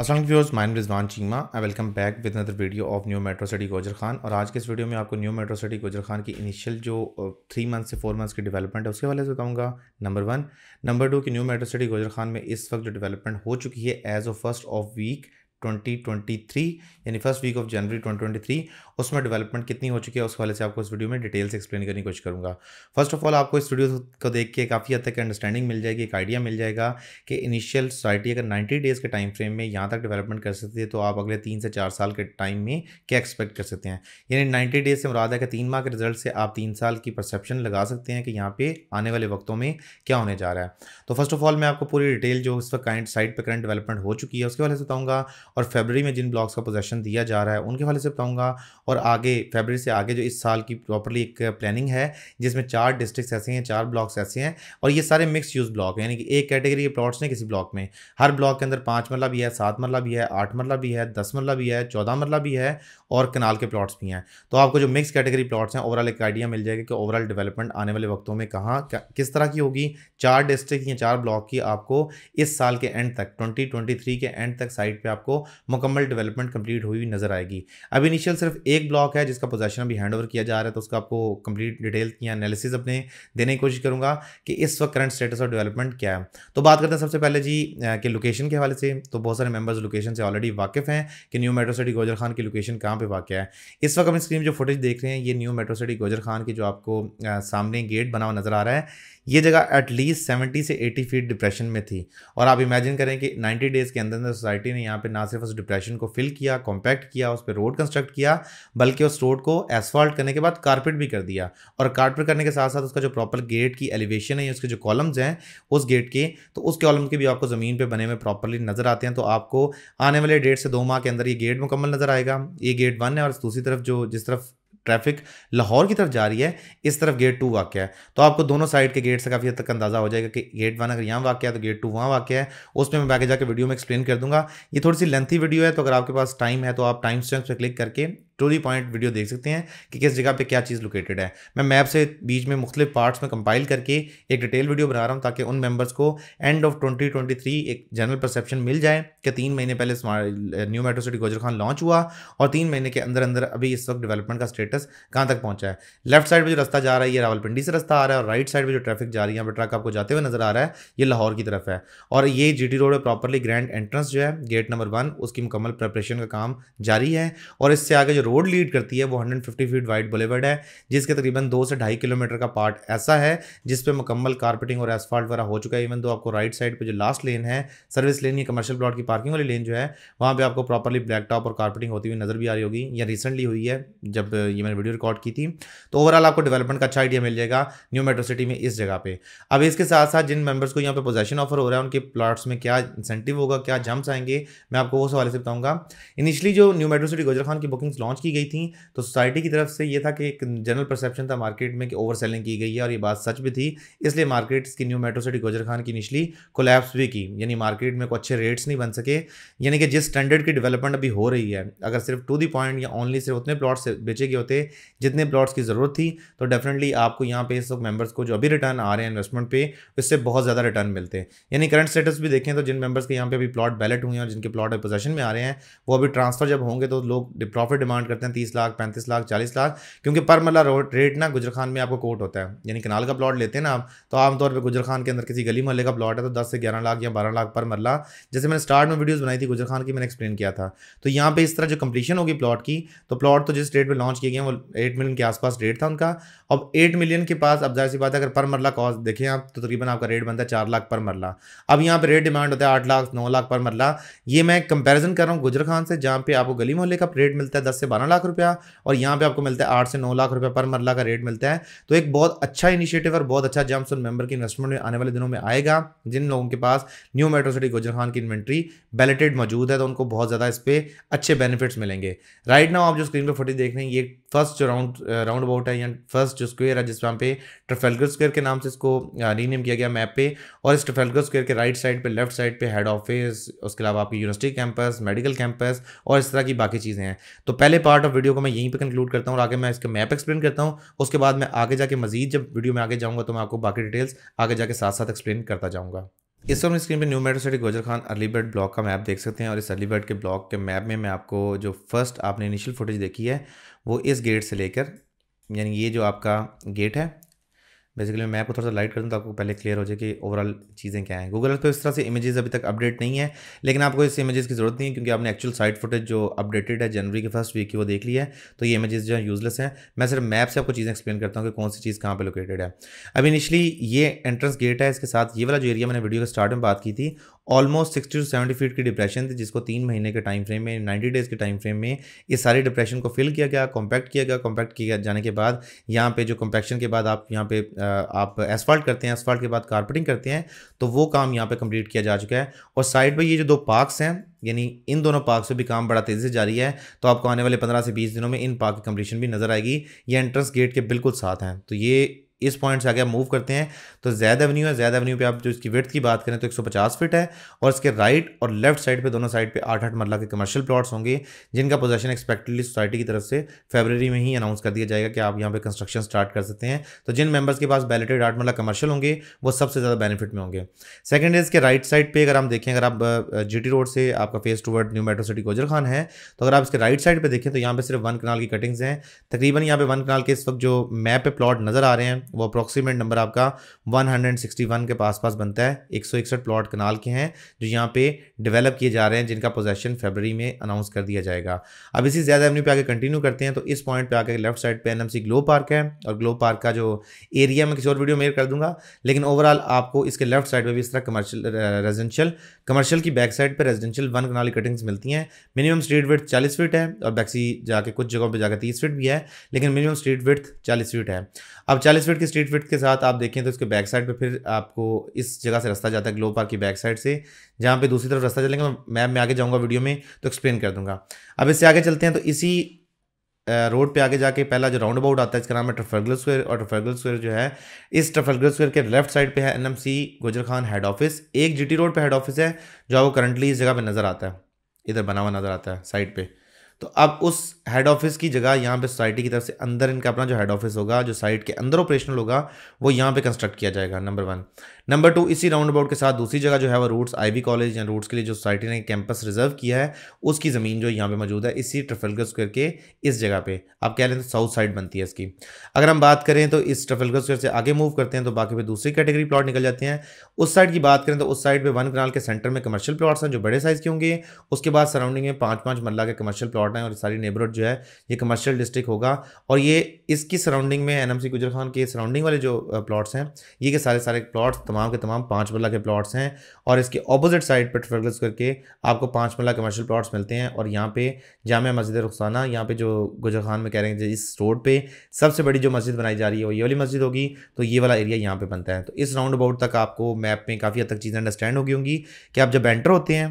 Aslam viewers mine Rizwan Cheema I welcome back with other video of new metro city Gujar Khan और आज के इस वीडियो में आपको new metro city Gujar Khan की इनिशियल जो थ्री मंथ से फोर मंथ्स की डेवलपमेंट है उसके वाले से बताऊंगा नंबर वन नंबर टू कि new metro city Gujar Khan में इस वक्त जो डेवलपमेंट हो चुकी है as of first of week 2023 यानी फर्स्ट वीक ऑफ जनवरी 2023 उसमें डेवलपमेंट कितनी हो चुकी है उस वाले से आपको इस वीडियो में डिटेल से एक्सप्लेन करने की कोशिश करूँगा फर्स्ट ऑफ ऑल आपको इस वीडियो को देख के काफ़ी हद तक अंडरस्टैंडिंग मिल जाएगी एक आइडिया मिल जाएगा कि इनिशियल सोसाइटी अगर नाइन्टी डेज़ के टाइम फ्रेम में यहाँ तक डेवलपमेंट कर सकती है तो आप अगले तीन से चार साल के टाइम में क्या एक्सपेक्ट कर सकते हैं यानी नाइन्टी डेज़ से मुराद है कि तीन माह के रिजल्ट से आप तीन साल की परसेप्शन लगा सकते हैं कि यहाँ पे आने वाले वक्तों में क्या होने जा रहा है तो फर्स्ट ऑफ ऑल मैं आपको पूरी डिटेल जो इस वक्त काइंड साइट पर करंट डेवलपमेंट हो चुकी है उसके वाले से बताऊँगा और फेबररी में जिन ब्लॉक्स का पोजेसन दिया जा रहा है उनके हवाले से बताऊँगा और आगे फेबररी से आगे जो इस साल की प्रॉपरली एक प्लानिंग है जिसमें चार डिस्ट्रिक्स ऐसे हैं चार ब्लॉक्स ऐसे हैं और ये सारे मिक्स यूज़ ब्लॉक हैं यानी कि एक कैटेगरी के प्लॉट्स हैं किसी ब्लॉक में हर ब्लॉक के अंदर पाँच मरला भी है सात मरला भी है आठ मरला भी है दस मरला भी है चौदह मरला भी है और कनाल के प्लॉट्स भी हैं तो आपको जो मिक्स कैटेगरी प्लॉट्स हैं ओवरऑल एक आइडिया मिल जाएगा कि ओवरऑल डेवलपमेंट आने वाले वक्तों में कहाँ किस तरह की होगी चार डिस्ट्रिक्ट या चार ब्लॉक की आपको इस साल के एंड तक ट्वेंटी के एंड तक साइट पर आपको मुकम्मल डेवलपमेंट कंप्लीट हुई हुई नज़र आएगी अब इनिशियल सिर्फ एक ब्लॉक है जिसका पोजेशन अभी हैंड किया जा रहा है तो उसका आपको कंप्लीट डिटेल या एनालिसिस अपने देने की कोशिश करूंगा कि इस वक्त करंट स्टेटस और डेवलपमेंट क्या है तो बात करते हैं सबसे पहले जी के लोकेशन के हवाले से तो बहुत सारे मेम्बर्स लोकेशन से ऑलरेडी वाकिफ़ हैं कि new metro city Gujar Khan की लोकेशन कहाँ पर वाक़ है इस वक्त हम स्क्रीन जो फुटेज देख रहे हैं ये new metro city Gujar Khan की जो आपको सामने गेट बना हुआ नज़र आ रहा है ये जगह एटलीस्ट सेवेंटी से एटी फीट डिप्रेशन में थी और आप इमेजिन करें कि 90 डेज़ के अंदर अंदर सोसाइटी ने यहाँ पे ना सिर्फ उस डिप्रेशन को फिल किया कॉम्पैक्ट किया उस पर रोड कंस्ट्रक्ट किया बल्कि उस रोड को एसफॉल्ट करने के बाद कारपेट भी कर दिया और कारपेट करने के साथ साथ उसका जो प्रॉपर गेट की एलिवेशन है उसके जो कॉलम्स हैं उस गेट के तो उस कॉलम के भी आपको ज़मीन पर बने हुए प्रॉपरली नज़र आते हैं तो आपको आने वाले डेढ़ से दो माह के अंदर ये गेट मुकम्मल नज़र आएगा ये गेट वन है और दूसरी तरफ जो जिस तरफ ट्रैफिक लाहौर की तरफ जा रही है इस तरफ गेट टू वाक़ है तो आपको दोनों साइड के गेट से काफ़ी हद तक अंदाज़ा हो जाएगा कि गेट वन अगर यहाँ वाक़ है तो गेट टू वहाँ वाक़ है उस पर मैं बैगे जाकर वीडियो में एक्सप्लेन कर दूंगा ये थोड़ी सी लेंथी वीडियो है तो अगर आपके पास टाइम है तो आप टाइम स्टेंस पर क्लिक करके स्टोरी पॉइंट वीडियो देख सकते हैं कि किस जगह पे क्या चीज़ लोकेटेड है मैं मैप से बीच में मुख्तु पार्ट्स में कंपाइल करके एक डिटेल वीडियो बना रहा हूँ ताकि उन मेंबर्स को एंड ऑफ 2023 एक जनरल परसेप्शन मिल जाए कि तीन महीने पहले new metro city Gujar Khan launch हुआ और तीन महीने के अंदर अंदर अभी इस वक्त डेवलपमेंट का स्टेटस कहाँ तक पहुँचा है लेफ्ट साइड में जो रास्ता जा रहा है ये रावलपिंडी से रास्ता आ रहा है और राइट साइड में जो ट्रैफिक जा रही है ट्रक आपको जाते हुए नजर आ रहा है ये लाहौर की तरफ है और ये जी रोड है प्रॉपरली ग्रैंड एंट्रेंस जो है गेट नंबर वन उसकी मुकम्मल प्रपरेशन का काम जारी है और इससे आगे जो रोड लीड करती है वो 150 फीट वाइड बुलेवर्ड है जिसके तकरीबन दो से ढाई किलोमीटर का पार्ट ऐसा है जिस पे मुकम्मल कारपेटिंग और एसफाल्ट वगैरह हो चुका है इवन दो आपको राइट साइड पे जो लास्ट लेन है सर्विस लेन या कमर्शियल प्लॉट की पार्किंग वाली लेन जो है वहाँ पर आपको प्रॉपरली ब्लैक टॉप और कारपेटिंग होती हुई नज़र भी आ रही होगी या रिसेंटली हुई है जब ये मैंने वीडियो रिकॉर्ड की थी तो ओवरऑल आपको डेवलपमेंट का अच्छा आइडिया मिल जाएगा न्यू मेट्रो सिटी में इस जगह पर अब इसके साथ साथ जिन मेम्बर्स को यहाँ पर पोजेशन ऑफर हो रहा है उनके प्लाट्स में क्या इंसेंटिव होगा क्या जम्प्स आएंगे मैं आपको वो सवाल से बताऊँगा इनिशियली जो new metro City Gujar Khan की बुकिंग्स लॉन्च की गई थी तो सोसाइटी की तरफ से ये था कि एक जनरल परसेप्शन था मार्केट में कि ओवर सेलिंग की गई है और ये बात सच भी थी इसलिए मार्केट्स की new metro city Gujar Khan की निचली कोलैप्स भी की यानी मार्केट में कोई अच्छे रेट्स नहीं बन सके यानी कि जिस स्टैंडर्ड की डेवलपमेंट अभी हो रही है अगर सिर्फ टू दी पॉइंट या ओनली सिर्फ उतने प्लॉट्स बेचे गए होते जितने प्लॉट्स की ज़रूरत थी तो डेफिनेटली आपको यहाँ पे इस वक्त मेंबर्स को जो अभी रिटर्न आ रहे हैं इन्वेस्टमेंट पे इससे बहुत ज़्यादा रिटर्न मिलते हैं यानी करंट स्टेटस भी देखें तो जिन मेंबर्स के यहाँ पे अभी प्लॉट बैलेट हुए हैं और जिनके प्लॉट पोजेशन में आ रहे हैं वो अभी ट्रांसफर जब होंगे तो लोग प्रॉफिट डिमांड डिमांड करते हैं तीस लाख पैंतीस लाख चालीस लाख क्योंकि पर मल्ला रेट ना गुजर खान में आपको कोर्ट होता है यानी कनाल का प्लॉट लेते हैं ना आप तो आमतौर पर गुजर खान के अंदर किसी गली मोहल्ले का प्लॉट है तो दस से ग्यारह लाख या बारह लाख पर मरला जैसे मैंने स्टार्ट में वीडियोज़ बनाई थी गुजर खान की मैंने एक्सप्लेन किया था तो यहाँ पर इस तरह जो कंप्लीशन होगी प्लॉट की तो प्लॉट तो जिस रेट पर लॉन्च किए गए वो एट मिलियन के आसपास रेट था उनका अब एट मिलियन के पास अब जाहिर सी बात है अगर पर मरला कॉस्ट देखें आप तो तकरीबन आपका रेट बनता है चार लाख पर मरला अब यहाँ पर रेट डिमांड होता है आठ लाख नौ लाख पर मरला ये मैं कंपैरिजन कर रहा हूँ गुजर खान से जहाँ पे आपको गली मोहल्ले का रेट मिलता है दस से बारह लाख रुपया और यहाँ पे आपको मिलता है आठ से नौ लाख रुपया पर मरला का रेट मिलता है तो एक बहुत अच्छा इनिशिएटिव और बहुत अच्छा जम्स और मेंबर की इन्वेस्टमेंट में आने वाले दिनों में आएगा जिन लोगों के पास new metro City Gujar Khan की इन्वेंट्री बैलेटेड मौजूद है तो उनको बहुत ज़्यादा इस पर अच्छे बेनिफिट्स मिलेंगे राइट नाउ आप जो स्क्रीन पर फोटी देख रहे हैं ये फर्स्ट जो राउंड राउंड अबाउट है या फर्स्ट जो स्क्वेयर है जिस पे ट्रफेलगर स्क्वेयर के नाम से इसको रीनेम किया गया मैप पे और इस ट्रफेलगर स्क्वेयर के राइट साइड पे लेफ्ट साइड पे हेड ऑफिस उसके अलावा आपकी यूनिवर्सिटी कैंपस मेडिकल कैंपस और इस तरह की बाकी चीज़ें हैं तो पहले पार्ट ऑफ वीडियो को मैं यहीं पर कंक्लूड करता हूँ और आगे मैं इसका मैप एक्सप्लेन करता हूँ उसके बाद मैं आगे जाके मजीद जब वीडियो में आगे जाऊँगा तो मैं आपको बाकी डिटेल्स आगे जाके साथ साथ एक्सप्लेन करता जाऊँगा इस समय स्क्रीन पे new metro city Gujar Khan early bird block का मैप देख सकते हैं और इस अर्लीबर्ड के ब्लॉक के मैप में मैं आपको जो फर्स्ट आपने इनिशियल फुटेज देखी है वो इस गेट से लेकर यानी ये जो आपका गेट है बेसिकली मैं मैप को थोड़ा सा लाइट कर दूँ तो आपको पहले क्लियर हो जाए कि ओवरऑल चीज़ें क्या हैं गूगल अर्थ पर इस तरह से इमेजेस अभी तक अपडेट नहीं है लेकिन आपको इस इमेजेस की ज़रूरत नहीं है क्योंकि आपने एक्चुअल साइट फुटेज जो अपडेटेड है जनवरी के फर्स्ट वीक की वो देख ली है तो ये इमेजेस जो है यूज़लेस हैं मैं सिर्फ मैप से आपको चीज़ें एक्सप्लेन करता हूँ कि कौन सी चीज़ कहाँ पर लोकेटेड है अब इनिशली ये एंट्रेंस गेट है इसके साथ ये वाला जो एरिया मैंने वीडियो के स्टार्ट में बात की थी almost sixty to seventy feet की डिप्रेशन थी जिसको तीन महीने के टाइम फ्रेम में नाइन्टी डेज़ के टाइम फ्रेम में इस सारे डिप्रेशन को फिल किया गया कॉम्पैक्ट किया गया कॉम्पैक्ट किया जाने के बाद यहाँ पे जो कॉम्पैक्शन के बाद आप यहाँ पे आप एसफाल्ट करते हैं एसफाल्ट के बाद कारपेटिंग करते हैं तो वो काम यहाँ पे कंप्लीट किया जा चुका है और साइड पर ये जो दो पार्क्स हैं यानी इन दोनों पार्क से भी काम बड़ा तेज़ी से जारी है तो आपको आने वाले पंद्रह से बीस दिनों में इन पार्क की कंप्लीशन भी नज़र आएगी ये एंट्रेंस गेट के बिल्कुल साथ हैं तो ये इस पॉइंट से आगे मूव करते हैं तो जैद एवेन्यू है जैद एवेन्यू पे आप जो इसकी विर्थ की बात करें तो 150 फीट है और इसके राइट और लेफ्ट साइड पे दोनों साइड पे आठ आठ मरला के कमर्शियल प्लॉट्स होंगे जिनका पोजेशन एक्सपेक्टेडली सोसाइटी की तरफ से फेबररी में ही अनाउंस कर दिया जाएगा कि आप यहाँ पर कंस्ट्रक्शन स्टार्ट कर सकते हैं तो जिन मेंबर्स के पास बैलेटेड आठ मरला कमर्शियल होंगे वो सबसे ज़्यादा बेनिफिट में होंगे सेकेंड इज के राइट साइड पर अगर हम देखें अगर आप जी रोड से आपका face to New metro city Gujar Khan है तो अगर आप इसके राइट साइड पर देखें तो यहाँ पर सिर्फ वन कनाल की कटिंग्स हैं तकरीबन यहाँ पे वन कनाल के इस वक्त जो मैप पे प्लॉट नज़र आ रहे हैं वो अप्रॉक्सीमेट नंबर आपका 161 के पास पास बनता है एक प्लॉट कनाल के हैं जो यहाँ पे डेवलप किए जा रहे हैं जिनका पोजेशन फेबररी में अनाउंस कर दिया जाएगा अब इसी ज़्यादा एवन्यू पे आगे कंटिन्यू करते हैं तो इस पॉइंट पे आगे लेफ्ट साइड पे एनएमसी ग्लो पार्क है और ग्लो पार्क का जो एरिया मैं किसी और वीडियो में कर दूंगा लेकिन ओवरऑल आपको इसके लेफ्ट साइड पर भी इस तरह कमर्शियल रेजिडेंशियल कमर्शियल की बैक साइड पर रेजिडेंशियल वन कनाली कटिंग्स मिलती हैं मिनिमम स्ट्रीट विथ चालीस फीट है और बैक्सी जाके कुछ जगहों पर जाकर तीस फीट भी है लेकिन मिनिमम स्ट्रीट विथ चालीस फीट है अब चालीस फीट की स्ट्रीट विथ के साथ आप देखें तो इसके बैक साइड पर फिर आपको इस जगह से रास्ता जाता है ग्लो पार्क की बैक साइड से जहाँ पर दूसरी तरफ रास्ता चलेंगे मैप में आगे जाऊँगा वीडियो में तो एक्सप्लेन कर दूँगा अब इससे आगे चलते हैं तो इसी रोड पे आगे जाके पहला जो राउंड अबाउट आता है इसका नाम है ट्रफर्गल स्क्वेयर और ट्रफर्गल स्क्वेयर जो है इस ट्रफर्गल स्क्वेयर के लेफ्ट साइड पे है NMC Gujar Khan head office एक जीटी रोड पे हेड ऑफिस है जो आपको करंटली इस जगह पे नज़र आता है इधर बना हुआ नज़र आता है साइड पे तो अब उस हेड ऑफिस की जगह यहाँ पे सोसाइटी की तरफ से अंदर इनका अपना जो हेड ऑफिस होगा जो साइट के अंदर ऑपरेशनल होगा वो यहाँ पे कंस्ट्रक्ट किया जाएगा नंबर वन नंबर टू इसी राउंड अबाउट के साथ दूसरी जगह जो है वो रूट्स आईवी कॉलेज या रूट्स के लिए जो सोसाइटी ने कैंपस रिजर्व किया है उसकी ज़मीन जो यहाँ पे मौजूद है इसी ट्रफेलगर स्क्वेयर के इस जगह पे आप कह लें तो साउथ साइड बनती है इसकी अगर हम बात करें तो इस ट्रफेलगर स्क्वेयर से आगे मूव करते हैं तो बाकी पे दूसरी कैटेगरी प्लॉट निकल जाते हैं उस साइड की बात करें तो उस साइड पर वन कनाल के सेंटर में कमर्शियल प्लाट्स हैं जो बड़े साइज़ के होंगे उसके बाद सराउंडिंग में पाँच पाँच मरला के कमर्शियल प्लाट हैं और सारी नेबरहुड जो है ये कमर्शियल डिस्ट्रिक्ट होगा और ये इसकी सराउंडिंग में एन एम गुजर खान के सराउंडिंग वाले जो प्लाट्स हैं ये के सारे सारे तमाम तमाम के तमाम पाँच मल्ला के प्लॉट्स हैं और इसके अपोजिट साइड पर ट्रेवल्स करके आपको पाँच मल्ला कमर्शियल प्लॉट्स मिलते हैं और यहाँ पे जाम मस्जिद रुखसाना यहाँ पे जो गुजर खान में कह रहे हैं इस रोड पे सबसे बड़ी जो मस्जिद बनाई जा रही है वो ये वाली मस्जिद होगी तो ये वाला एरिया यहाँ पर बनता है तो इस राउंड अबाउट तक आपको मैप में काफ़ी हद तक चीज़ें अंडरस्टैंड होगी होंगी कि आप जब एंटर होते हैं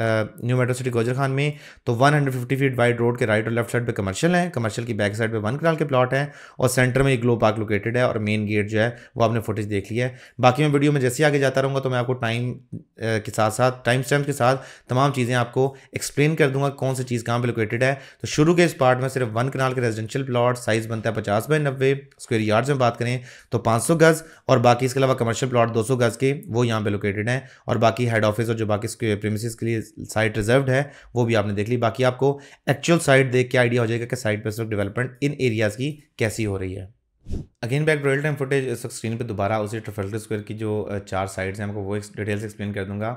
New metro city Gujar Khan में तो 150 फीट वाइड रोड के राइट और लेफ्ट साइड पे कमर्शियल है कमर्शियल की बैक साइड पे वन कनाल के प्लॉट हैं और सेंटर में एक ग्लो पार्क लोकेटेड है और मेन गेट जो है वो आपने फुटेज देख लिया है बाकी मैं वीडियो में जैसे ही आगे जाता रहूँगा तो मैं आपको टाइम uh, के साथ साथ टाइम स्टैम्प के साथ तमाम चीज़ें आपको एक्सप्लेन कर दूंगा कौन सी चीज़ कहाँ पर लोकेटेड है तो शुरू के इस पार्ट में सिर्फ वन कनाल के रेजिडेंशियल प्लाट साइज़ बनता है पचास बाई नब्बे स्क्वेयर यार्ड्स में बात करें तो पाँच गज़ और बाकी इसके अलावा कमर्शियल प्लाट दो गज़ के वो यहाँ पर लोकेटेड हैं और बाकी हेड ऑफिस और जो बाकी प्रेमिस के लिए साइट रिजर्व है वो भी आपने देख ली बाकी आपको एक्चुअल साइट देख के आइडिया हो जाएगा कि साइट पर डेवलपमेंट इन एरियाज़ की कैसी हो रही है again back real time footage इस स्क्रीन पे दोबारा उसी ट्रफेल्टर स्क्वायर की जो चार साइड्स हैं आपको वो एक डिटेल्स एक्सप्लेन कर दूंगा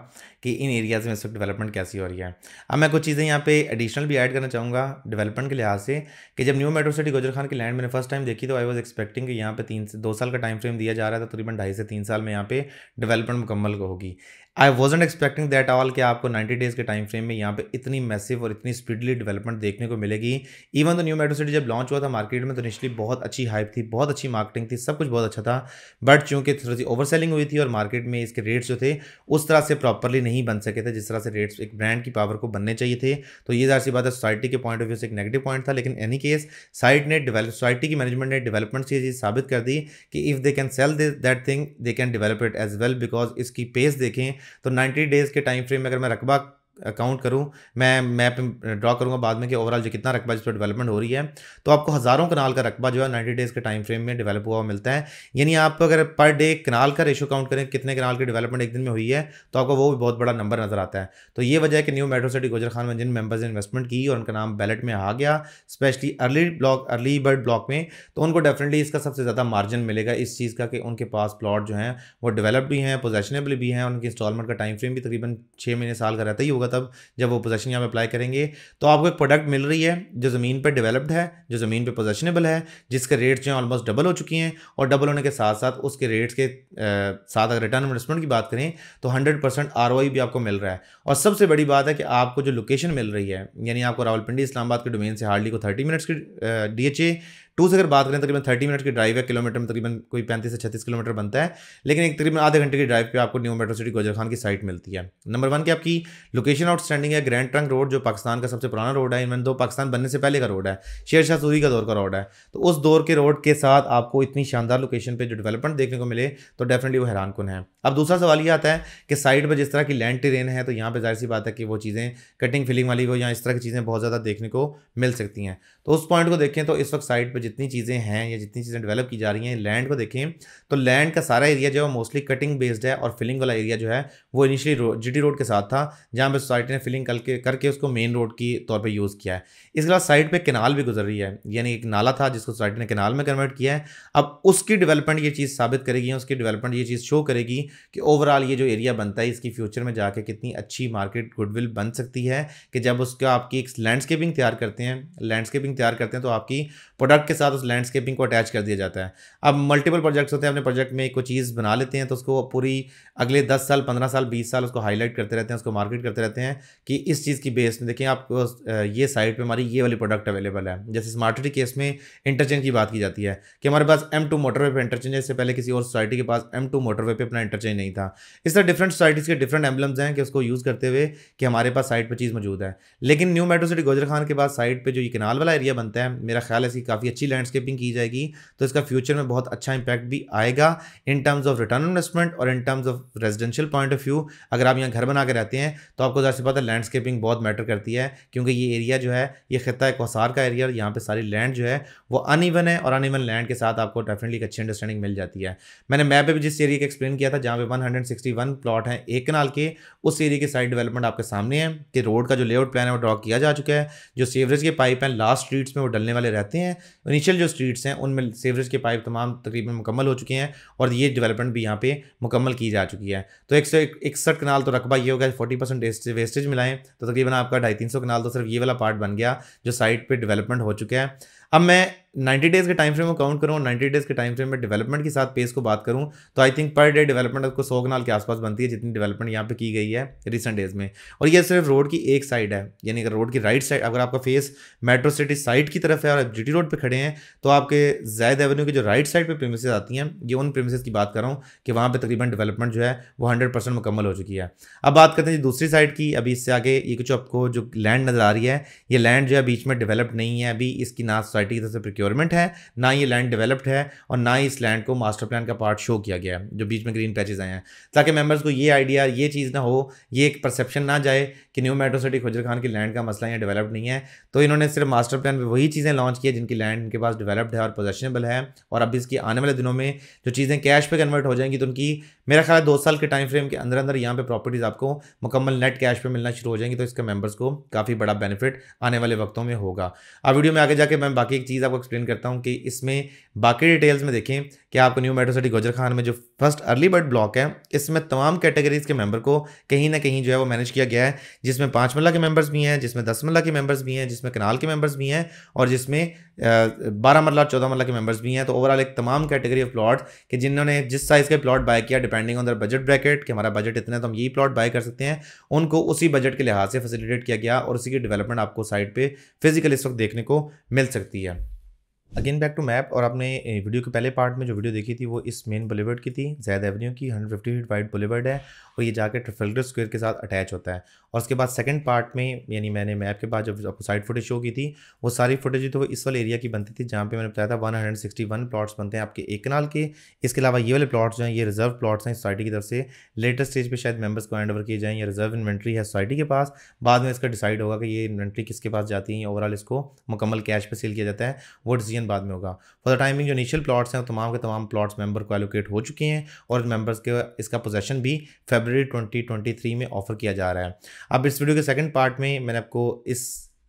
कि इन एरियाज़ में इस वक्त डेवलपमेंट कैसी हो रही है अब मैं कुछ चीज़ें यहाँ पे एडिशनल भी ऐड करना चाहूँगा डेवलपमेंट के लिहाज से कि जब new metro City Gujar Khan की लैंड मैंने फर्स्ट टाइम देखी तो आई वॉज एक्सपेक्टिंग कि यहाँ पे तीन से दो साल का टाइम फ्रेम दिया जा रहा था तकरीबन ढाई से तीन साल में यहाँ पे डेवलपमेंट मुकम्मल होगी I wasn't expecting that all कि आपको 90 डेज़ के टाइम फ्रेम में यहाँ पे इतनी मैसिव और इतनी स्पीडली डेवलपमेंट देखने को मिलेगी इवन तो न्यू मेट्रो सिटी जब लॉन्च हुआ था मार्केट में तो निचली बहुत अच्छी हाइप थी बहुत अच्छी मार्केटिंग थी सब कुछ बहुत अच्छा था बट चूंकि थोड़ी सी ओवर सेलिंग हुई थी और मार्केट में इसके रेट्स जो थे उस तरह से प्रॉपरली नहीं बन सके थे जिस तरह से रेट्स एक ब्रांड की पावर को बनने चाहिए थे तो ये जाहिर सी बात है सोसाइटी के पॉइंट ऑफ व्यू से एक नेगेटिव पॉइंट था लेकिन एनी केस साइट ने डिवेल सोसाइटी की मैनेजमेंट ने डेवलपमेंट से ये चीज़ साबित कर दी कि if they can sell that thing they can develop it as well because इसकी पेस देखें तो नाइन्टी डेज़ के टाइम फ्रेम में अगर मैं रकबा काउंट करूँ मैं मैप ड्रा करूँगा बाद में कि ओवरऑल जो कितना रकबा जिस पर डेवलपमेंट हो रही है तो आपको हज़ारों कनाल का रकबा जो है नाइन्टी डेज़ के टाइम फ्रेम में डेवलप हुआ मिलता है यानी आप अगर पर डे कनाल का रेशो काउंट करें कितने कनाल की डेवलपमेंट एक दिन में हुई है तो आपको वो भी बहुत बड़ा नंबर नज़र आता है तो ये वजह है कि new metro City Gujar Khan में जिन मेम्बर्स ने इन्वेस्टमेंट की और उनका नाम बैलेट में आ गया specially early block early bird block में तो उनको डेफिनेटली इसका सबसे ज़्यादा मार्जिन मिलेगा इस चीज़ का कि उनके पास प्लॉट जो हैं वो डेवलप भी हैं पोजेशनेबल भी हैं उनकी इंस्टॉलमेंट का टाइम फ्रेम भी तकरीबन छः महीने साल का रहता ही होगा होगा तब जब वो पोजेशन यहाँ पे अप्लाई करेंगे तो आपको एक प्रोडक्ट मिल रही है जो ज़मीन पर डेवलप्ड है जो ज़मीन पर पोजेशनेबल है जिसके रेट्स जो हैं ऑलमोस्ट डबल हो चुकी हैं और डबल होने के साथ साथ उसके रेट्स के साथ अगर रिटर्न इन्वेस्टमेंट की बात करें तो हंड्रेड परसेंट भी आपको मिल रहा है और सबसे बड़ी बात है कि आपको जो लोकेशन मिल रही है यानी आपको रावलपिंडी इस्लामाबाद के डोमेन से हार्डली को थर्टी मिनट्स की डी टू से अगर बात करें तकरीबन थर्टी मिनट की ड्राइव है किलोमीटर में तकरीबन कोई पैंतीस से छत्तीस किलोमीटर बनता है लेकिन एक तकरीबन आधे घंटे की ड्राइव पे आपको new metro city Gujar Khan की साइट मिलती है नंबर वन की आपकी लोकेशन आउटस्टैंडिंग है ग्रैंड ट्रंक रोड जो पाकिस्तान का सबसे पुराना रोड है इवन दो पाकिस्तान बनने से पहले का रोड है शेर शाह सूरी का दौर का रोड है तो उस दौर के रोड के साथ आपको इतनी शानदार लोकेशन पर जो डेवलपमेंट देखने को मिले तो डेफिनेटली वो हैरान कन है अब दूसरा सवाल ये आता है कि साइड पर जिस तरह की लैंड ट्रेन है तो यहाँ पर जाहिर सी बात है कि वो चीज़ें कटिंग फिलिंग वाली को या इस तरह की चीज़ें बहुत ज़्यादा देखने को मिल सकती हैं तो उस पॉइंट को देखें तो इस वक्त साइड पर जितनी चीज़ें हैं या जितनी चीज़ें डेवलप की जा रही हैं लैंड को देखें तो लैंड का सारा एरिया जो है मोस्टली कटिंग बेस्ड है और फिलिंग वाला एरिया जो है वो इनिशियली रो, जी रोड के साथ था जहाँ पर सोसाइटी ने फिलिंग करके करके उसको मेन रोड की तौर पर यूज़ किया है इसके अलावा साइड पर किनाल भी गुजर रही है यानी एक नाला था जिसको सोसाइटी ने किनाल में कन्वर्ट किया है अब उसकी डेवलपमेंट ये चीज़ साबित करेगी उसकी डेवलपमेंट ये चीज़ शो करेगी कि ओवरऑल ये जो एरिया बनता है इसकी फ्यूचर में जाके कितनी अच्छी मार्केट गुडविल बन सकती है कि जब उसका आपकी एक लैंडस्केपिंग तैयार करते हैं लैंडस्केपिंग तैयार करते हैं तो आपकी प्रोडक्ट के साथ उस लैंडस्केपिंग को अटैच कर दिया जाता है अब मल्टीपल प्रोजेक्ट्स होते हैं अपने प्रोजेक्ट में कोई चीज़ बना लेते हैं तो उसको पूरी अगले दस साल पंद्रह साल बीस साल उसको हाईलाइट करते रहते हैं उसको मार्केट करते रहते हैं कि इस चीज़ की बेस में देखें आप ये साइट पर हमारी ये वाली प्रोडक्ट अवेलेबल है जैसे स्मार्ट केस में इंटरचेंज की बात की जाती है कि हमारे पास एम टू मोटरवे पर इंटरचेंज है इससे पहले किसी और सोसाइटी के पास एम टू मोटरवे पर अपना इंटरचेंज नहीं था इस तरह डिफरेंट सोसाइटीज़ के डिफरेंट एम्बलम्स हैं कि उसको यूज़ करते हुए कि हमारे पास साइट पर चीज़ मौजूद है लेकिन New metro city Gujar Khan के बाद साइट पर जो ये कनाल वाला एरिया बनता है मेरा ख्याल है इसकी काफ़ी अच्छी अच्छी लैंडस्केपिंग की जाएगी तो इसका फ्यूचर में बहुत अच्छा इंपैक्ट भी आएगा in terms of return investment और in terms of residential point of view अगर आप यहाँ घर बना के रहते हैं तो आपको ज़रा से पता लैंडस्केपिंग बहुत मैटर करती है क्योंकि ये एरिया जो है ये खत्ता एक औसार का एरिया और यहाँ पर सारी लैंड जो है वो अन है और अन लैंड के साथ आपको डेफिनेटली एक अच्छी अंडरस्टैंडिंग मिल जाती है मैंने मैप भी जिस एरिया का एक्सप्लेन किया था जहाँ पे वन प्लॉट हैं एक कनाल के उस एरिया के साइड डेवलपमेंट आपके सामने है कि रोड का जो लेआउट प्लान है वो ड्रॉ किया जा चुका है जो सीवरेज के पाइप हैं लास्ट स्ट्रीट्स में वो डलने वाले रहते हैं इनिशियल जो स्ट्रीट्स हैं उनमें सेवरेज के पाइप तमाम तकरीबन मुकम्मल हो चुके हैं और ये डेवलपमेंट भी यहाँ पे मुकम्मल की जा चुकी है तो एक सौ इकसठ कनाल तो रकबा ये हो गया फोर्टी परसेंट वेस्टेज मिलाएं तो तकरीबन आपका ढाई तीन सौ कनाल तो सिर्फ ये वाला पार्ट बन गया जो साइट पर डेवलपमेंट हो चुका है अब मैं 90 डेज के टाइम फ्रेम में काउंट करूँ और 90 डेज के टाइम फ्रेम में डेवलपमेंट के साथ पेस को बात करूँ तो I think per day development आपको सौ कनाल के आसपास बनती है जितनी डेवलपमेंट यहाँ पे की गई है रिसेंट डेज में और ये सिर्फ रोड की एक साइड है यानी अगर रोड की राइट साइड अगर आपका फेस मेट्रो सिटी साइड की तरफ है और जी जी रोड पर खड़े हैं तो आपके जैद एवेन्यू की जो राइट साइड पर प्रेमिस आती हैं ये उन प्रेमिस की बात कर रहा हूँ कि वहाँ पर तकरीबन डेवलपमेंट जो है वो हंड्रेड मुकम्मल हो चुकी है अब बात करते हैं दूसरी साइड की अभी इससे आगे ये कुछ आपको जो लैंड नज़र आ रही है ये लैंड जो है बीच में डेवलप नहीं है अभी इसकी ना सोसाइटी की तरफ से प्योरमेंट है ना ये लैंड डेवलप्ड है और ना ही इस लैंड को मास्टर प्लान का पार्ट शो किया गया है जो बीच में ग्रीन पैचेज आए हैं ताकि मेम्बर्स को ये आइडिया ये चीज़ ना हो ये एक परसेप्शन ना जाए कि new metro City Gujar Khan की लैंड का मसला यहाँ डेवलप्ड नहीं है तो इन्होंने सिर्फ मास्टर प्लान पर वही चीज़ें लॉन्च की है जिनकी लैंड इनके पास डेवलप्ड है और पोजेशनेबल है और अब इसकी आने वाले दिनों में जो चीज़ें कैश पर कन्वर्ट हो जाएंगी तो उनकी मेरा ख्याल है दो साल के टाइम फ्रेम के अंदर अंदर यहाँ पर प्रॉपर्टीज़ आपको मुकम्मल नेट कैश पे मिलना शुरू हो जाएंगी तो इसके मेम्बर्स को काफ़ी बड़ा बेनिफिट आने वाले वक्तों में होगा अब वीडियो में आगे जाके मैं बाकी एक चीज़ आपको एक्सप्लेन करता हूँ कि इसमें बाकी डिटेल्स में देखें कि आपको new metro City Gujar Khan में जो फर्स्ट अर्ली बर्ड ब्लॉक है इसमें तमाम कैटेगरीज के मेंबर को कहीं ना कहीं जो है वो मैनेज किया गया है जिसमें पाँच मल्ला के मेंबर्स भी हैं जिसमें दस मल्ला के मेंबर्स भी हैं जिसमें कनाल के मेंबर्स भी हैं और जिसमें बारह मरला चौदह मरला के मेंबर्स भी हैं तो ओवरऑल एक तमाम कैटेगरी ऑफ प्लॉट कि जिन्होंने जिस साइज़ के प्लॉट बाय किया depending on their budget bracket कि हमारा बजट इतना है तो हम यही प्लॉट बाय कर सकते हैं उनको उसी बजट के लिहाज से फैसिलिटेट किया गया और उसी की डेवलपमेंट आपको साइड पर फिजिकल इस वक्त देखने को मिल सकती है अगेन बैक टू मैप और आपने वीडियो के पहले पार्ट में जो वीडियो देखी थी वो इस मेन बुलेवर्ड की थी जैद एवेन्यू की 150 फीट वाइड बुलेवर्ड है और ये जाकर ट्रफेल्गर स्क्वेयर के साथ अटैच होता है और उसके बाद सेकंड पार्ट में यानी मैंने मैप के बाद जब आपको साइड फुटेज शो की थी वो सारी फुटेज तो इस वाले एरिया की बनती थी जहाँ पे मैंने बताया था 161 प्लॉट्स बनते हैं आपके एक कनाल के इसके अलावा ये वाले प्लॉट्स जो हैं ये रिजर्व प्लॉट्स हैं सोसाइटी की तरफ से लेटेस्ट स्टेज पर शायद मेम्बर्स को हैंड ओवर किए जाएँ या रिजर्व इन्वेंट्री है सोसाइटी के पास बाद में इसका डिसाइड होगा कि ये इन्वेंट्री किसके पास जाती है ओवरऑल इसको मुकम्मल कैश पर सेल किया जाता है वो डिसीजन बाद में होगा फॉर द टाइमिंग जो इनिशियल प्लॉट्स हैं तमाम के तमाम प्लॉट्स मेंबर को एलोकेट हो चुके हैं और मेंबर्स के इसका पोजेशन भी फेबररी थ्री में ऑफर किया जा रहा है अब इस वीडियो के सेकंड पार्ट में मैंने आपको इस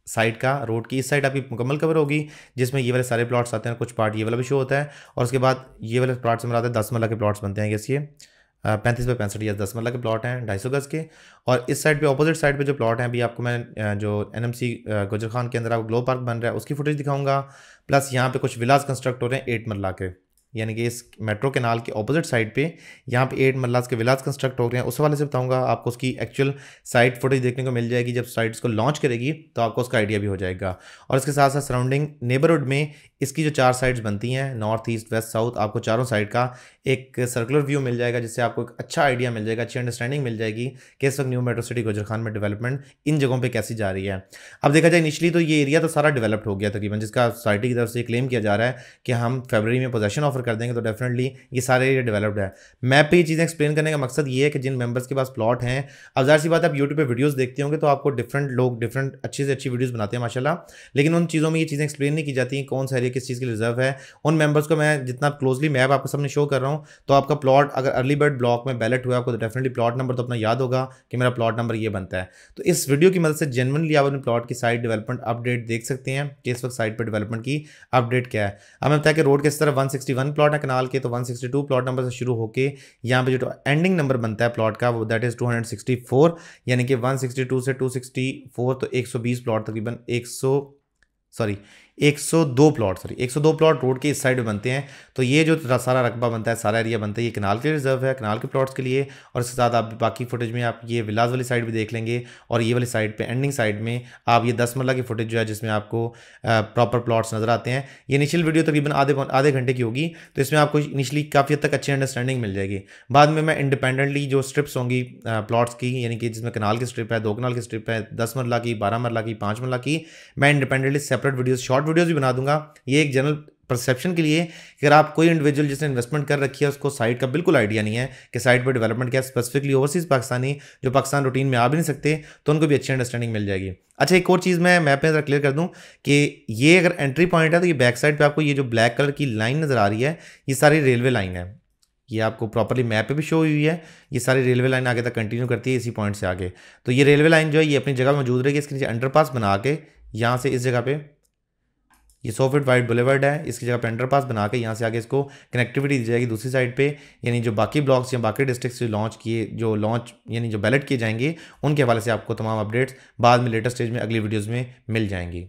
साइड का रोड की इस साइड आपकी मुकम्मल कवर होगी जिसमें ये वाले सारे प्लॉट्स आते हैं कुछ पार्ट ये वाला भी शो होता है और उसके बाद ये वाले प्लाट्स में आते हैं दस मल्ला के प्लाट्स बनते हैं जैसे पैंतीस बाई पैंसठ या दस मरला के प्लॉट हैं ढाई सौ गज़ के और इस साइड पे अपोजिट साइड पे जो प्लॉट हैं अभी आपको मैं जो एनएमसी गुजर खान के अंदर आपको ग्लो पार्क बन रहा है उसकी फुटेज दिखाऊंगा प्लस यहाँ पे कुछ विलास कंस्ट्रक्ट हो रहे हैं एट मरला के यानी कि इस मेट्रो केनाल के ऑपोजिट साइड पे यहाँ पे एट मल्लास के विलास कंस्ट्रक्ट हो रहे हैं उस वाले से बताऊंगा आपको उसकी एक्चुअल साइट फुटेज देखने को मिल जाएगी जब साइट को लॉन्च करेगी तो आपको उसका आइडिया भी हो जाएगा और इसके साथ साथ सराउंडिंग नेबरहुड में इसकी जो चार साइड्स बनती हैं नॉर्थ ईस्ट वेस्ट साउथ आपको चारों साइड का एक सर्कुलर व्यू मिल जाएगा जिससे आपको एक अच्छा आइडिया मिल जाएगा अच्छी अंडरस्टैंडिंग मिल जाएगी कि इस वक्त न्यू मेट्रो सिटी गुजर में डेवलपमेंट इन जगहों पर कैसी जा रही है अब देखा जाए इनिशली तो ये एरिया तो सारा डेवलप्ड हो गया तकरीबन जिसका सोसाइटी की तरफ से क्लेम किया जा रहा है कि हम फेबररी में पोजेशन ऑफर कर देंगे तो डेफिनेटली ये सारे एरिया डेवलप्ड है मैप पे ये चीज़ें एक्सप्लेन करने का मकसद ये है कि जिन मेंबर्स के पास प्लॉट हैं अब जाहिर सी बात आप यूट्यूब पे वीडियोस देखते होंगे तो आपको डिफरेंट लोग डिफरेंट अच्छे से अच्छी वीडियोज़ बनाते हैं माशाला लेकिन उन चीज़ों में ये चीज़ें एक्सप्लेन नहीं की जाती कौन सा एरिया किस चीज़ के रिजर्व है उन मेंबर्स को मैं जितना क्लोजली मैप आपको सबने शो कर रहा हूँ तो आपका प्लॉट अगर अर्ली बर्ड ब्लॉक में बैलेट हुआ आपको तो डेफिनेटली प्लॉट नंबर तो अपना याद होगा कि मेरा प्लॉट नंबर ये बनता है तो इस वीडियो की मदद से जेनवनली आप अपने प्लॉट की साइट डेवलपमेंट अपडेट देख सकते हैं कि इस वक्त साइट पर डेवलपमेंट की अपडेट क्या है अब मैं बताया कि रोड किस तरह वन वन प्लॉट है कनाल के तो 162 प्लॉट नंबर से शुरू होकर यहाँ पे जो एंडिंग तो नंबर बनता है प्लॉट का वो दैट इज़ 264 यानी कि 162 से 264 तो 120 प्लॉट तकरीबन 100 sorry 102 plot sorry 102 plot road के इस साइड में बनते हैं तो ये जो सारा रकबा बनता है सारा एरिया बनता है ये कनाल के रिजर्व है कनाल के प्लॉट्स के लिए और इसके साथ आप बाकी फुटेज में आप ये विलास वाली साइड भी देख लेंगे और ये वाली साइड पर एंडिंग साइड में आप ये दस मरला की फुटेज जो है जिसमें आपको प्रॉपर प्लॉट्स नजर आते हैं ये इनिशियल वीडियो तकरीबन आधे आधे घंटे की होगी तो इसमें आपको इनिशियली काफ़ी हद तक अच्छी अंडरस्टैंडिंग मिल जाएगी बाद में मैं इंडिपेंडेंटली जो स्ट्रिप्स होंगी प्लॉट्स की यानी कि जिसमें कनाल की स्ट्रिप है दो कनाल की स्ट्रिप है दस मरला की बारह मरला की पाँच मरला की मैं independently separate videos short short videos भी बना दूंगा ये एक जनरल परसेप्शन के लिए अगर आप कोई इंडिविजुअल जिसने इन्वेस्टमेंट कर रखी है उसको साइट का बिल्कुल आइडिया नहीं है कि साइट पर डेवलपमेंट क्या स्पेसिफिकली ओवरसीज़ पाकिस्तानी जो पाकिस्तान रूटीन में आ भी नहीं सकते तो उनको भी अच्छी अंडरस्टैंडिंग मिल जाएगी अच्छा एक और चीज़ मैं मैप में क्लियर कर दूँ कि ये अगर एंट्री पॉइंट है तो ये बैक साइड पर आपको ये जो ब्लैक कलर की लाइन नज़र आ रही है ये सारी रेलवे लाइन है ये आपको प्रॉपरली मैप पे भी शो हुई है ये सारी रेलवे लाइन आगे तक कंटिन्यू करती है इसी पॉइंट से आगे तो ये रेलवे लाइन जो है ये अपनी जगह मौजूद रहेगी इसके नीचे अंडरपास बना के यहाँ से इस जगह पे ये सौ फिट वाइड बुलेवर्ड है इसकी जगह पर अंडरपास बना के यहाँ से आगे इसको कनेक्टिविटी दी जाएगी दूसरी साइड पे यानी जो बाकी ब्लॉक्स या बाकी डिस्ट्रिक्ट जो लॉन्च किए जो लॉन्च यानी जो बैलेट किए जाएंगे उनके हवाले से आपको तमाम अपडेट्स बाद में लेटेस्ट स्टेज में अगली वीडियोज़ में मिल जाएंगी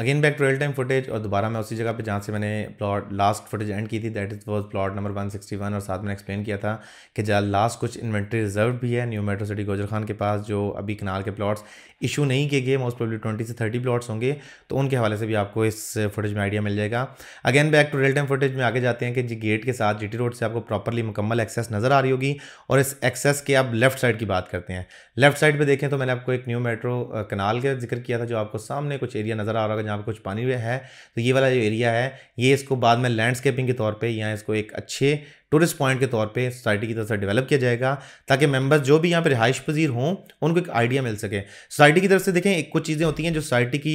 again back twelve time footage और दोबारा मैं उसी जगह पे जहाँ से मैंने प्लॉट लास्ट फुटेज एंड की थी that is was plot number 161 और साथ में एक्सप्लेन किया था कि जहाँ लास्ट कुछ इन्वेंट्री रिजर्व भी है New metro city Gujar Khan के पास जो अभी कनाल के प्लाट्स इशू नहीं किए गए मोस्ट प्रॉब्ली ट्वेंटी से थर्टी प्लाट्स होंगे तो उनके हवाले से भी आपको इस फुटेज में आइडिया मिल जाएगा again back to real time footage में आगे जाते हैं कि जी गेट के साथ जी रोड से आपको प्रॉपरली मुकम्मल एक्सेस नज़र आ रही होगी और इस एक्सेस के आप लेफ्ट साइड की बात करते हैं लेफ्ट साइड पर देखें तो मैंने आपको एक न्यू मेट्रो कनाल का जिक्र किया था जो आपको सामने कुछ एरिया नज़र आ रहा होगा जहाँ पर कुछ पानी है तो ये वाला जो एरिया है ये इसको बाद में लैंडस्केपिंग के तौर पर या इसको एक अच्छे टूरिस्ट पॉइंट के तौर पे सोसाइटी की तरफ से डेवलप किया जाएगा ताकि मेंबर्स जो भी यहाँ पर रिहाइश पजीर हों उनको एक आइडिया मिल सके सोसाइटी की तरफ से देखें एक कुछ चीज़ें होती हैं जो सोसाइटी की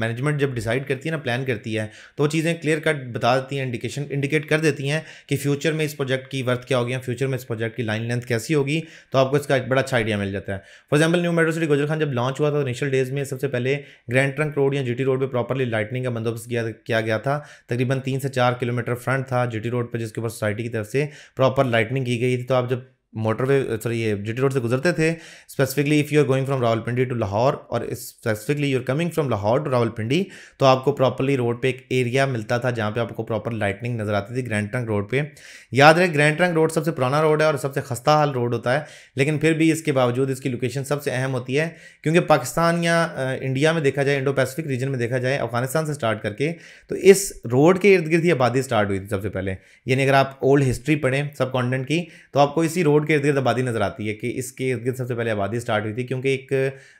मैनेजमेंट uh, जब डिसाइड करती है ना प्लान करती है तो चीज़ें क्लियर कट बता देती हैं इंडिकेशन इंडिकेट कर देती हैं कि फ्यूचर में इस प्रोजेक्ट की वर्थ क्या होगी या फ्यूचर में इस प्रोजेक्ट की लाइन लेंथ कैसी होगी तो आपको इसका बड़ा अच्छा आइडिया मिल जाता है for example New metro City Gujar Khan जब लॉन्च हुआ था इनिशियल तो डेज में सबसे पहले ग्रैंड ट्रंक रोड या जी रोड पर प्रॉपरली लाइटनिंग का बंदोबस्त किया गया था तकरीबन तीन से चार किलोमीटर फ्रंट था जी रोड पर जिसके ऊपर सोसाइटी की तरफ से प्रॉपर लाइटनिंग की गई थी तो आप जब मोटरवे सॉरी ये जी रोड से गुजरते थे specifically if you are going from Rawalpindi to Lahore और specifically you are coming from Lahore to Rawalpindi तो आपको प्रॉपरली रोड पे एक एरिया मिलता था जहाँ पे आपको प्रॉपर लाइटनिंग नज़र आती थी ग्रैंड ट्रंक रोड पे याद रहे ग्रैंड ट्रंक रोड सबसे पुराना रोड है और सबसे खस्ता हाल रोड होता है लेकिन फिर भी इसके बावजूद इसकी लोकेशन सबसे अहम होती है क्योंकि पाकिस्तान या इंडिया में देखा जाए इंडो पैसिफिक रीजन में देखा जाए अफगानिस्तान से स्टार्ट करके तो इस रोड के इर्द गिर्द ही आबादी स्टार्ट हुई थी सबसे पहले यानी अगर आप ओल्ड हिस्ट्री पढ़ें सब कॉन्टेंट की तो आपको इसी रोड रोड के इर्द गिर्द आबादी नज़र आती है कि इसके इर्द गिर्द सबसे पहले आबादी स्टार्ट हुई थी क्योंकि एक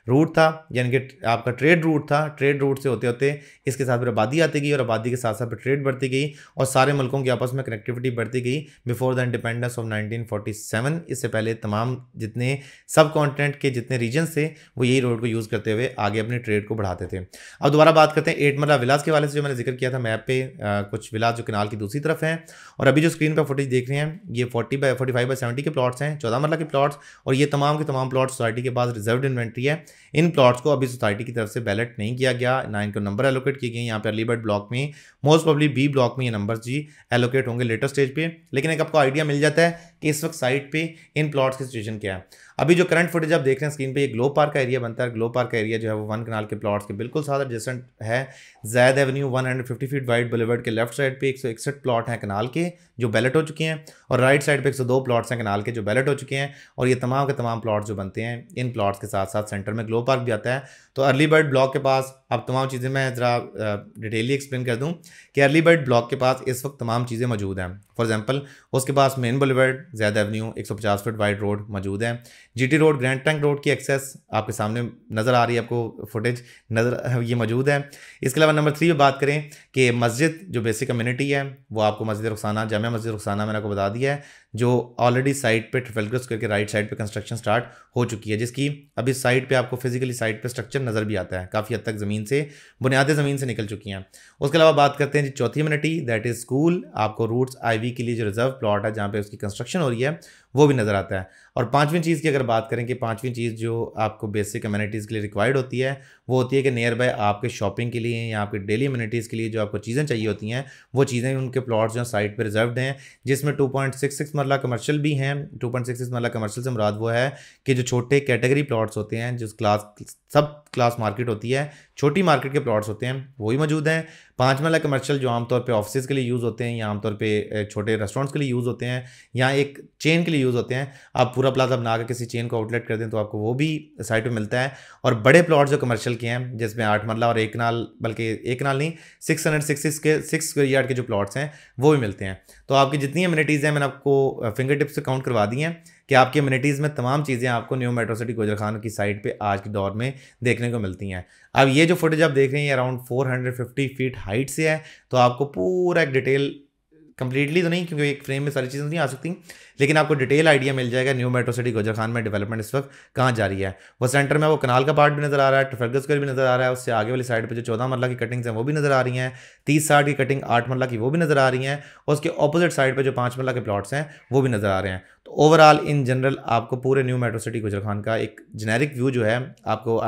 रूट था यानी कि आपका ट्रेड रूट था ट्रेड रूट से होते होते इसके साथ फिर आबादी आती गई और आबादी के साथ साथ ट्रेड बढ़ती गई और सारे मुल्कों की आपस में कनेक्टिविटी बढ़ती गई before the independence of nineteen इससे पहले तमाम जितने सब कॉन्टिनेंट के जितने रीजन थे वो यही रोड को यूज़ करते हुए आगे अपने ट्रेड को बढ़ाते थे अब दोबारा बात करते हैं एट विलास के वाले से जो मैंने जिक्र किया था मैप पर कुछ विलास जो किनाल की दूसरी तरफ है और अभी जो स्क्रीन पर फुटेज देख रहे हैं ये forty by forty five by seventy के प्लॉट प्लॉट्स हैं चौदह मरला के प्लॉट्स और ये तमाम के तमाम प्लॉट सोसाइटी के पास रिजर्व इन्वेंट्री है इन प्लॉट्स को अभी सोसाइटी की तरफ से बैलेट नहीं किया गया ना इनको नंबर एलोकेट किए गए यहाँ पर अलीबर्ड ब्लॉक में मोस्ट प्रॉब्ली बी ब्लॉक में ये नंबर जी एलोकेट होंगे लेटेस्ट स्टेज पर लेकिन एक आपको आइडिया मिल जाता है कि इस वक्त साइट पे इन प्लॉट्स की सिचुएशन क्या है अभी जो करंट फुटेज आप देख रहे हैं स्क्रीन पे ये ग्लो पार्क का एरिया बनता है ग्लो पार्क का एरिया जो है वो वन कनाल के प्लॉट्स के बिल्कुल साथ एडजेसेंट है Zaid Avenue fifty feet wide boulevard के लेफ्ट साइड पर एक प्लॉट हैं कनाल के जो बैलेट हो चुके हैं और राइट साइड पर एक प्लॉट्स हैं कनाल के जो बैलेट हो चुके हैं और ये तमाम के तमाम प्लॉट्स जो बनते हैं इन प्लॉट्स के साथ साथ सेंटर में ग्लो पार्क भी आता है तो अर्ली बर्ड ब्लॉक के पास अब तमाम चीज़ें मैं ज़रा डिटेली एक्सप्लेन कर दूँ कि अर्ली बर्ड ब्लॉक के पास इस वक्त तमाम चीज़ें मौजूद हैं फॉर एग्जांपल उसके पास main boulevard Zaid Avenue 150 feet wide road मौजूद है GT road Grand Trunk Road की एक्सेस आपके सामने नज़र आ रही है आपको फुटेज नज़र ये मौजूद है इसके अलावा नंबर थ्री पर बात करें कि मस्जिद जो बेसिक कम्युनिटी है वो आपको मस्जिद रुखसाना जाम मस्जिद रुखसाना मैंने आपको बता दिया है जो ऑलरेडी साइट पर ट्रफेलगर स्क्र के राइट साइड पर कंस्ट्रक्शन स्टार्ट हो चुकी है जिसकी अभी साइट पर आपको फिजिकली साइट पर स्ट्रक्चर नज़र भी आता है काफ़ी हद तक ज़मीन से बुनियादी ज़मीन से निकल चुकी हैं उसके अलावा बात करते हैं जी चौथी कम्युनिटी दैट इज़ स्कूल आपको रूट्स आई के लिए जो रिजर्व प्लाट है जहाँ पे उसकी कंस्ट्रक्शन हो रही है वो भी नज़र आता है और पाँचवीं चीज़ की अगर बात करें कि पाँचवीं चीज़ जो आपको बेसिक कम्यूनिटीज़ के लिए रिक्वायर्ड होती है वो होती है कि नियर बाय आपके शॉपिंग के लिए या आपके डेली इम्यूनिटीज़ के लिए जो आपको चीज़ें चाहिए होती हैं वो चीज़ें उनके प्लॉट्स जो साइट पर रिजर्व हैं जिसमें two point six six marla commercial भी हैं two point six six marla commercial से मुराद वो है कि जो छोटे कैटेगरी प्लॉट्स होते हैं जिस क्लास सब क्लास मार्केट होती है छोटी मार्केट के प्लॉट्स होते हैं वही मौजूद हैं पाँच मरला कमर्शल जो आमतौर पर ऑफिस के लिए यूज़ होते हैं या आमतौर पर छोटे रेस्टोरेंट्स के लिए यूज़ होते हैं या एक चेन के लिए यूज़ होते हैं आप पूरा प्लाजा बना कर किसी चेन को आउटलेट कर दें तो आपको वो भी साइट पर मिलता है और बड़े प्लॉट जो कमर्शल चुके हैं जिसमें आठ मरला मतलब और एक नाल बल्कि एक नाल नहीं सिक्स हंड्रेड सिक्स के सिक्स स्क्वेयर यार्ड के जो प्लॉट्स हैं वो भी मिलते हैं तो आपकी जितनी अम्यूनिटीज़ हैं मैंने आपको फिंगर टिप्स से काउंट करवा दी हैं कि आपकी अम्यूनिटीज़ में तमाम चीज़ें आपको new metro City Gujar Khan की साइड पर आज के दौर में देखने को मिलती हैं अब ये जो फुटेज आप देख रहे हैं अराउंड फोर फीट हाइट से है तो आपको पूरा एक डिटेल कंप्लीटली तो नहीं क्योंकि एक फ्रेम में सारी चीज़ें तो नहीं आ सकती लेकिन आपको डिटेल आइडिया मिल जाएगा New metro city Gujar Khan में डेवलपमेंट इस वक्त कहाँ जा रही है वो सेंटर में वो कनाल का पार्ट भी नज़र आ रहा है ट्रफेगर स्क्वायर भी नज़र आ रहा है उससे आगे वाली साइड पर जो चौदह मरला की कटिंग्स हैं वो भी नज़र आ रही हैं तीस साठ की कटिंग आठ मरला की वो भी नज़र आ रही हैं और उसके अपोजिट साइड पर जो पाँच मरला के प्लाट्स हैं वो भी नज़र आ रहे हैं तो ओवरऑल इन जनरल आपको पूरे new metro City Gujar Khan का एक जेनेरिक व्यू जो है आपको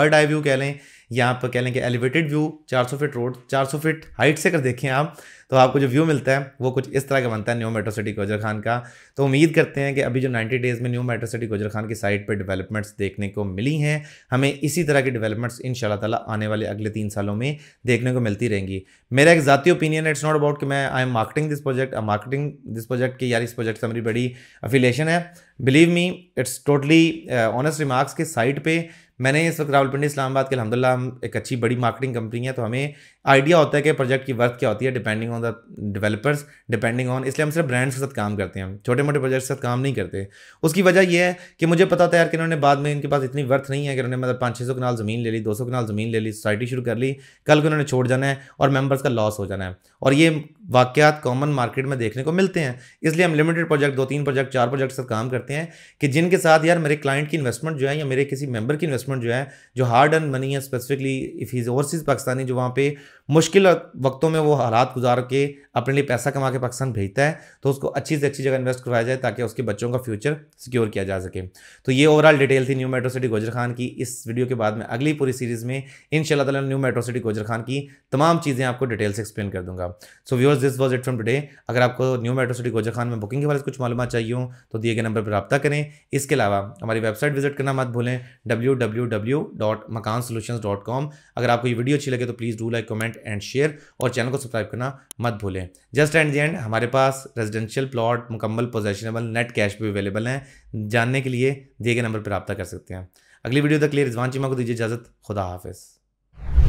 बर्ड आई व्यू कह लें या आप कह लें कि elevated view 400 feet road 400 feet height से अगर देखें आप तो आपको जो व्यू मिलता है वो कुछ इस तरह का बनता है New metro City Gujar Khan का तो उम्मीद करते हैं कि अभी जो 90 डेज़ में new metro City Gujar Khan की साइट पर डेवलपमेंट्स देखने को मिली हैं हमें इसी तरह की डेवलपमेंट्स इन ताला आने वाले अगले तीन सालों में देखने को मिलती रहेंगी मेरा एक ज़ाती ओपिनियन है इट्स नॉट अबाउट कि मैं I am marketing this project I marketing this project की यार इस प्रोजेक्ट से मेरी बड़ी अफिलेशन है believe me it's totally honest remarks के साइट पर मैंने इस वक्त रावलपिंडी इस्लामाबाद के अलहमदिल्ला हम एक अच्छी बड़ी मार्केटिंग कंपनी है तो हमें आइडिया होता है कि प्रोजेक्ट की वर्थ क्या होती है depending on the developers depending on इसलिए हम सिर्फ ब्रांड्स के साथ काम करते हैं छोटे मोटे प्रोजेक्ट के साथ काम नहीं करते उसकी वजह यह है कि मुझे पता था यार कि इन्होंने बाद में इनके पास इतनी वर्थ नहीं है कि उन्होंने मतलब पाँच छः सौ कनाल ज़मीन ले ली दो सौ कनाल ज़मीन ले ली सोसाइटी शुरू कर ली कल को उन्होंने छोड़ जाना है और मेम्बर्स का लॉस हो जाना है और ये वाक्यात कॉमन मार्केट में देखने को मिलते हैं इसलिए हम लिमिटेड प्रोजेक्ट दो तीन प्रोजेक्ट चार प्रोजेक्ट साथ काम करते हैं कि जिनके साथ यार मेरे क्लाइंट की इन्वेस्टमेंट जो है या मेरे किसी मेंबर की इन्वेस्टमेंट जो है जो हार्ड अर्न मनी है specifically if is overseas Pakistani जो वहाँ पे मुश्किल वक्तों में वो हालात गुजार के अपने लिए पैसा कमा के पाकिस्तान भेजता है तो उसको अच्छी से अच्छी जगह इन्वेस्ट करवाया जाए ताकि उसके बच्चों का फ्यूचर सिक्योर किया जा सके तो ये ओवरऑल डिटेल थी New metro city Gujar Khan की इस वीडियो के बाद में अगली पूरी सीरीज़ में इन ताला New metro city Gujar Khan की तमाम चीज़ें आपको डिटेल से एक्सप्लेन कर दूंगा so viewers this was it from today अगर आपको new metro city Gujar Khan में बुकिंग के बारे में कुछ मालूम चाहिए हो तो दिए गए नंबर पर रब्ता करें इसके अलावा हमारी वेबसाइट विजिट करना मत भूलें डब्ल्यू अगर आपको ये वीडियो अच्छी लगे तो please do like comment comment and share और चैनल को सब्सक्राइब करना मत भूलें जस्ट एंड दी एंड हमारे पास रेजिडेंशियल प्लॉट मुकम्मल पोजेशनेबल नेट कैश भी अवेलेबल हैं जानने के लिए दिए गए नंबर पर रब्ता कर सकते हैं अगली वीडियो तक लिए रिजवान चीमा को दीजिए इजाज़त खुदा हाफिज़